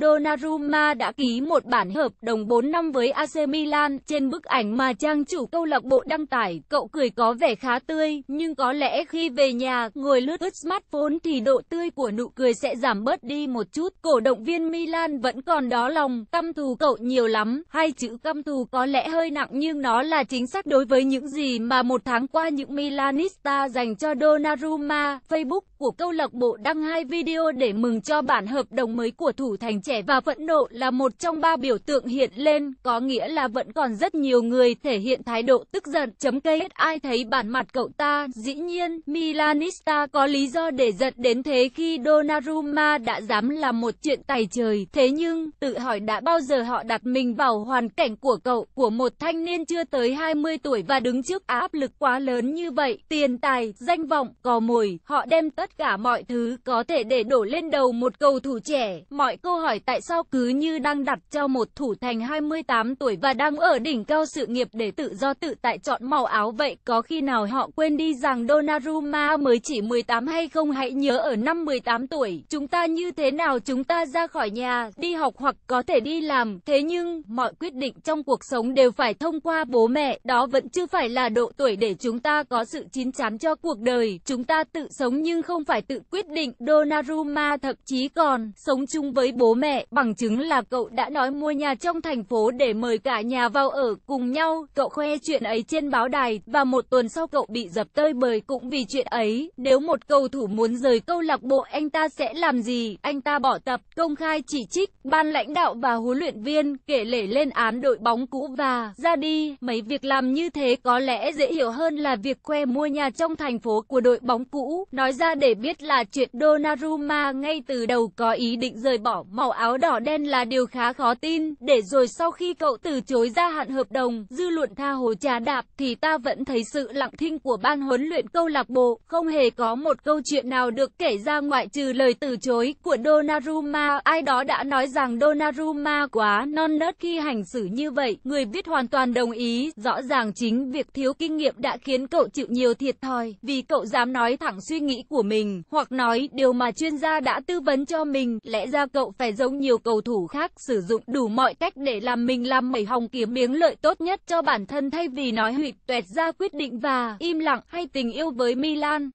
Donnarumma đã ký một bản hợp đồng 4 năm với AC Milan. Trên bức ảnh mà trang chủ câu lạc bộ đăng tải, cậu cười có vẻ khá tươi, nhưng có lẽ khi về nhà, ngồi lướt lướt smartphone thì độ tươi của nụ cười sẽ giảm bớt đi một chút. Cổ động viên Milan vẫn còn đó lòng, căm thù cậu nhiều lắm. Hai chữ căm thù có lẽ hơi nặng nhưng nó là chính xác đối với những gì mà một tháng qua những Milanista dành cho Donnarumma. Facebook của câu lạc bộ đăng hai video để mừng cho bản hợp đồng mới của thủ thành trẻ và phẫn nộ là một trong ba biểu tượng hiện lên, có nghĩa là vẫn còn rất nhiều người thể hiện thái độ tức giận. Chấm cây hết ai thấy bản mặt cậu ta, dĩ nhiên, Milanista có lý do để giận đến thế khi Donnarumma đã dám làm một chuyện tài trời. Thế nhưng, tự hỏi đã bao giờ họ đặt mình vào hoàn cảnh của cậu, của một thanh niên chưa tới 20 tuổi và đứng trước áp lực quá lớn như vậy. Tiền tài, danh vọng, cò mồi, họ đem tất cả mọi thứ có thể để đổ lên đầu một cầu thủ trẻ. Mọi câu hỏi hỏi tại sao cứ như đang đặt cho một thủ thành 28 tuổi và đang ở đỉnh cao sự nghiệp để tự do tự tại chọn màu áo vậy. Có khi nào họ quên đi rằng Donnarumma mới chỉ 18 hay không hãy nhớ ở năm 18 tuổi. Chúng ta như thế nào chúng ta ra khỏi nhà, đi học hoặc có thể đi làm. Thế nhưng, mọi quyết định trong cuộc sống đều phải thông qua bố mẹ. Đó vẫn chưa phải là độ tuổi để chúng ta có sự chín chắn cho cuộc đời. Chúng ta tự sống nhưng không phải tự quyết định. Donnarumma thậm chí còn sống chung với bố mẹ mẹ, bằng chứng là cậu đã nói mua nhà trong thành phố để mời cả nhà vào ở cùng nhau, cậu khoe chuyện ấy trên báo đài, và một tuần sau cậu bị dập tơi bời cũng vì chuyện ấy, nếu một cầu thủ muốn rời câu lạc bộ anh ta sẽ làm gì, anh ta bỏ tập, công khai chỉ trích, ban lãnh đạo và huấn luyện viên, kể lể lên án đội bóng cũ và ra đi, mấy việc làm như thế có lẽ dễ hiểu hơn là việc khoe mua nhà trong thành phố của đội bóng cũ, nói ra để biết là chuyện Donnarumma ngay từ đầu có ý định rời bỏ màu áo đỏ đen là điều khá khó tin, để rồi sau khi cậu từ chối gia hạn hợp đồng, dư luận tha hồ trà đạp, thì ta vẫn thấy sự lặng thinh của ban huấn luyện câu lạc bộ, không hề có một câu chuyện nào được kể ra ngoại trừ lời từ chối của Donnarumma, ai đó đã nói rằng Donnarumma quá non nớt khi hành xử như vậy, người viết hoàn toàn đồng ý, rõ ràng chính việc thiếu kinh nghiệm đã khiến cậu chịu nhiều thiệt thòi, vì cậu dám nói thẳng suy nghĩ của mình, hoặc nói điều mà chuyên gia đã tư vấn cho mình, lẽ ra cậu phải giấu giống nhiều cầu thủ khác sử dụng đủ mọi cách để làm mình làm mẩy hồng kiếm miếng lợi tốt nhất cho bản thân thay vì nói hụt tuẹt ra quyết định và im lặng hay tình yêu với Milan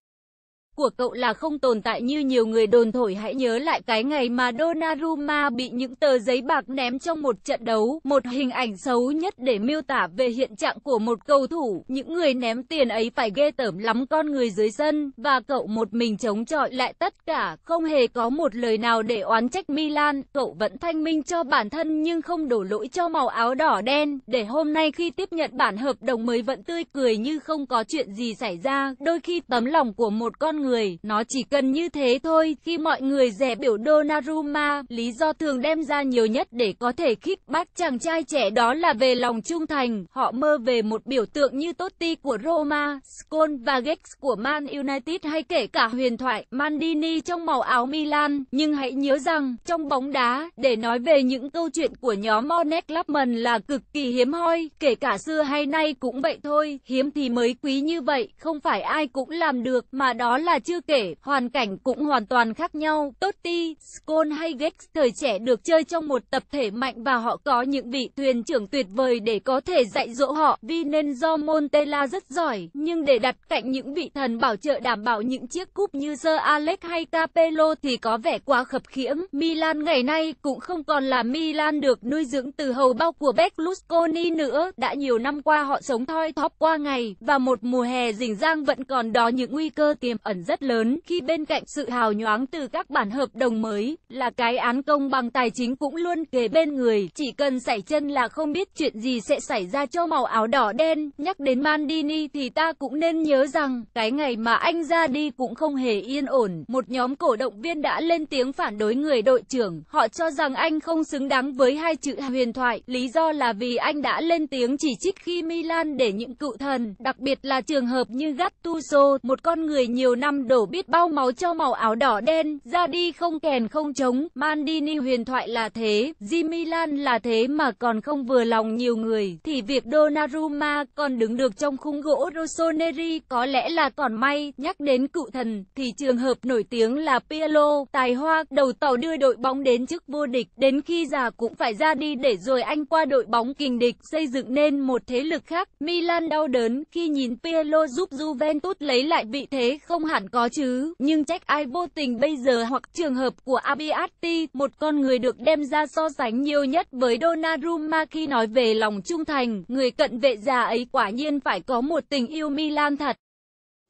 của cậu là không tồn tại như nhiều người đồn thổi hãy nhớ lại cái ngày mà Donnarumma bị những tờ giấy bạc ném trong một trận đấu, một hình ảnh xấu nhất để miêu tả về hiện trạng của một cầu thủ. Những người ném tiền ấy phải ghê tởm lắm con người dưới sân, và cậu một mình chống chọi lại tất cả, không hề có một lời nào để oán trách Milan, cậu vẫn thanh minh cho bản thân nhưng không đổ lỗi cho màu áo đỏ đen, để hôm nay khi tiếp nhận bản hợp đồng mới vẫn tươi cười như không có chuyện gì xảy ra, đôi khi tấm lòng của một con người người, nó chỉ cần như thế thôi, khi mọi người rẻ biểu Donnarumma, lý do thường đem ra nhiều nhất để có thể khích bác chàng trai trẻ đó là về lòng trung thành, họ mơ về một biểu tượng như Totti của Roma, Scone và Gex của Man United hay kể cả huyền thoại Mandini trong màu áo Milan, nhưng hãy nhớ rằng, trong bóng đá, để nói về những câu chuyện của nhóm Monet Lapman là cực kỳ hiếm hoi, kể cả xưa hay nay cũng vậy thôi, hiếm thì mới quý như vậy, không phải ai cũng làm được, mà đó là chưa kể, hoàn cảnh cũng hoàn toàn khác nhau. Totti, Scone hay Gex thời trẻ được chơi trong một tập thể mạnh và họ có những vị thuyền trưởng tuyệt vời để có thể dạy dỗ họ. Vì nên do Montella rất giỏi, nhưng để đặt cạnh những vị thần bảo trợ đảm bảo những chiếc cúp như Sir Alex hay Capello thì có vẻ quá khập khiễng. Milan ngày nay cũng không còn là Milan được nuôi dưỡng từ hầu bao của Berlusconi nữa. Đã nhiều năm qua họ sống thoi thóp qua ngày, và một mùa hè rình rang vẫn còn đó những nguy cơ tiềm ẩn rất lớn khi bên cạnh sự hào nhoáng từ các bản hợp đồng mới là cái án công bằng tài chính cũng luôn kề bên người. Chỉ cần xảy chân là không biết chuyện gì sẽ xảy ra cho màu áo đỏ đen. Nhắc đến Mandini thì ta cũng nên nhớ rằng cái ngày mà anh ra đi cũng không hề yên ổn. Một nhóm cổ động viên đã lên tiếng phản đối người đội trưởng. Họ cho rằng anh không xứng đáng với hai chữ huyền thoại. Lý do là vì anh đã lên tiếng chỉ trích khi Milan để những cựu thần, đặc biệt là trường hợp như Gattuso, một con người nhiều năm năm đổ biết bao máu cho màu áo đỏ đen, ra đi không kèn không trống, Mandini huyền thoại là thế, Jimmy Lan là thế mà còn không vừa lòng nhiều người, thì việc Donnarumma còn đứng được trong khung gỗ Rossoneri có lẽ là còn may, nhắc đến cựu thần, thì trường hợp nổi tiếng là Pirlo, tài hoa, đầu tàu đưa đội bóng đến chức vô địch, đến khi già cũng phải ra đi để rồi anh qua đội bóng kình địch, xây dựng nên một thế lực khác, Milan đau đớn khi nhìn Pirlo giúp Juventus lấy lại vị thế không hả bản có chứ, nhưng trách ai vô tình bây giờ hoặc trường hợp của Abiati, một con người được đem ra so sánh nhiều nhất với Donnarumma khi nói về lòng trung thành, người cận vệ già ấy quả nhiên phải có một tình yêu Milan thật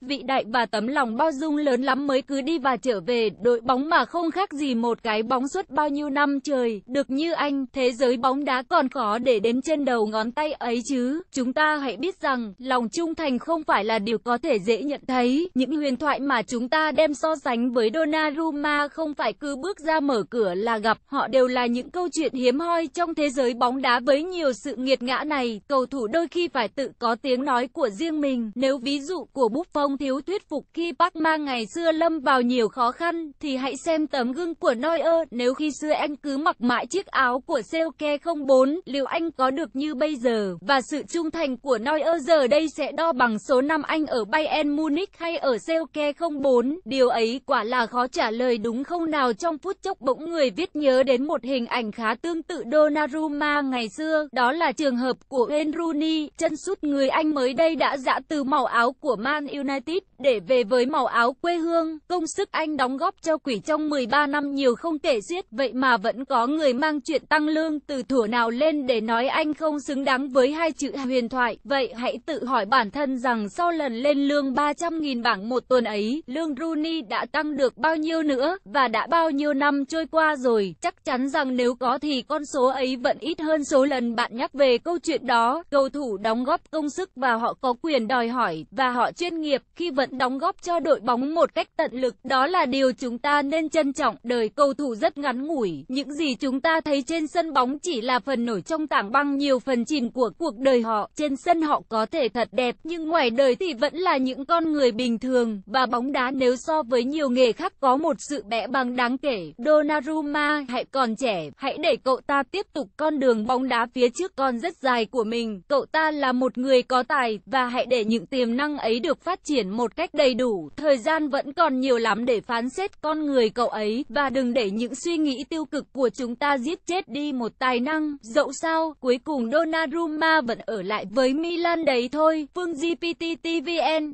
vị đại bà tấm lòng bao dung lớn lắm mới cứ đi và trở về đội bóng mà không khác gì một cái bóng suốt bao nhiêu năm trời, được như anh, thế giới bóng đá còn khó để đến trên đầu ngón tay ấy chứ. Chúng ta hãy biết rằng, lòng trung thành không phải là điều có thể dễ nhận thấy, những huyền thoại mà chúng ta đem so sánh với Donnarumma không phải cứ bước ra mở cửa là gặp, họ đều là những câu chuyện hiếm hoi trong thế giới bóng đá với nhiều sự nghiệt ngã này, cầu thủ đôi khi phải tự có tiếng nói của riêng mình, nếu ví dụ của Buffon không thiếu thuyết phục khi Park Mang ngày xưa lâm vào nhiều khó khăn, thì hãy xem tấm gương của Neuer, nếu khi xưa anh cứ mặc mãi chiếc áo của Selke 04, liệu anh có được như bây giờ, và sự trung thành của Neuer giờ đây sẽ đo bằng số năm anh ở Bayern Munich hay ở Selke 04, điều ấy quả là khó trả lời đúng không nào trong phút chốc bỗng người viết nhớ đến một hình ảnh khá tương tự Donnarumma ngày xưa, đó là trường hợp của Wayne Rooney, chân sút người Anh mới đây đã dã từ màu áo của Man United. United để về với màu áo quê hương. Công sức anh đóng góp cho quỷ trong 13 năm nhiều không kể xiết vậy mà vẫn có người mang chuyện tăng lương từ thủa nào lên để nói anh không xứng đáng với hai chữ huyền thoại. Vậy hãy tự hỏi bản thân rằng sau lần lên lương 300.000 bảng một tuần ấy, lương Rooney đã tăng được bao nhiêu nữa và đã bao nhiêu năm trôi qua rồi. Chắc chắn rằng nếu có thì con số ấy vẫn ít hơn số lần bạn nhắc về câu chuyện đó. Cầu thủ đóng góp công sức và họ có quyền đòi hỏi và họ chuyên nghiệp khi vẫn đóng góp cho đội bóng một cách tận lực. Đó là điều chúng ta nên trân trọng. Đời cầu thủ rất ngắn ngủi. Những gì chúng ta thấy trên sân bóng chỉ là phần nổi trong tảng băng nhiều phần chìm của cuộc đời họ. Trên sân họ có thể thật đẹp nhưng ngoài đời thì vẫn là những con người bình thường. Và bóng đá nếu so với nhiều nghề khác có một sự bẽ bằng đáng kể. Donnarumma hãy còn trẻ, hãy để cậu ta tiếp tục con đường bóng đá phía trước con rất dài của mình. Cậu ta là một người có tài và hãy để những tiềm năng ấy được phát triển triển một cách đầy đủ, thời gian vẫn còn nhiều lắm để phán xét con người cậu ấy, và đừng để những suy nghĩ tiêu cực của chúng ta giết chết đi một tài năng. Dẫu sao, cuối cùng Donnarumma vẫn ở lại với Milan đấy thôi. Phương GPTTVN